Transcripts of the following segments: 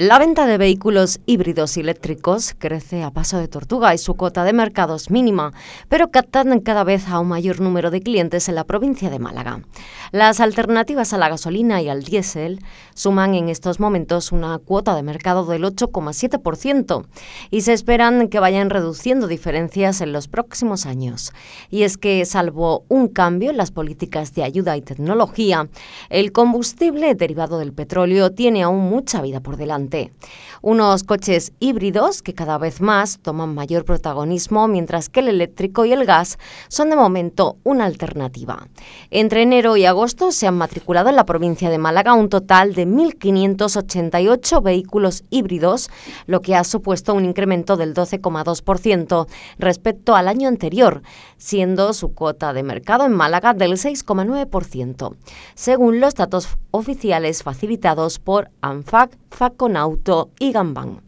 La venta de vehículos híbridos y eléctricos crece a paso de tortuga y su cuota de mercado es mínima, pero captan cada vez a un mayor número de clientes en la provincia de Málaga. Las alternativas a la gasolina y al diésel suman en estos momentos una cuota de mercado del 8,7% y se esperan que vayan reduciendo diferencias en los próximos años. Y es que, salvo un cambio en las políticas de ayuda y tecnología, el combustible derivado del petróleo tiene aún mucha vida por delante. Unos coches híbridos que cada vez más toman mayor protagonismo, mientras que el eléctrico y el gas son de momento una alternativa. Entre enero y agosto se han matriculado en la provincia de Málaga un total de 1.588 vehículos híbridos, lo que ha supuesto un incremento del 12,2% respecto al año anterior, siendo su cuota de mercado en Málaga del 6,9%, según los datos oficiales facilitados por ANFAC, FACONA Auto y Gambán.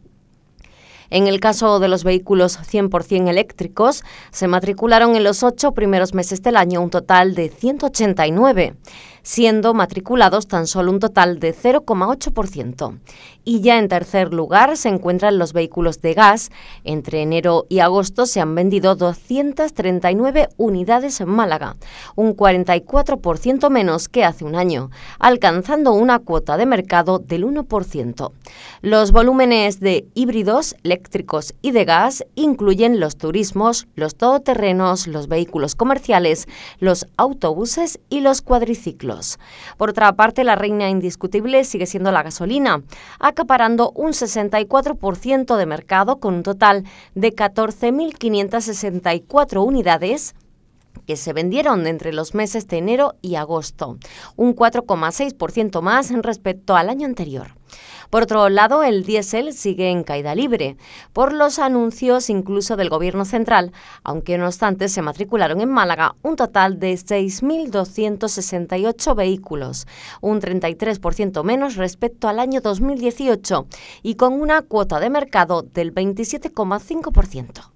En el caso de los vehículos 100% eléctricos, se matricularon en los ocho primeros meses del año un total de 189 siendo matriculados tan solo un total de 0,8%. Y ya en tercer lugar se encuentran los vehículos de gas. Entre enero y agosto se han vendido 239 unidades en Málaga, un 44% menos que hace un año, alcanzando una cuota de mercado del 1%. Los volúmenes de híbridos, eléctricos y de gas incluyen los turismos, los todoterrenos, los vehículos comerciales, los autobuses y los cuadriciclos. Por otra parte, la reina indiscutible sigue siendo la gasolina, acaparando un 64% de mercado con un total de 14.564 unidades que se vendieron entre los meses de enero y agosto, un 4,6% más respecto al año anterior. Por otro lado, el diésel sigue en caída libre, por los anuncios incluso del Gobierno central, aunque no obstante se matricularon en Málaga un total de 6.268 vehículos, un 33% menos respecto al año 2018 y con una cuota de mercado del 27,5%.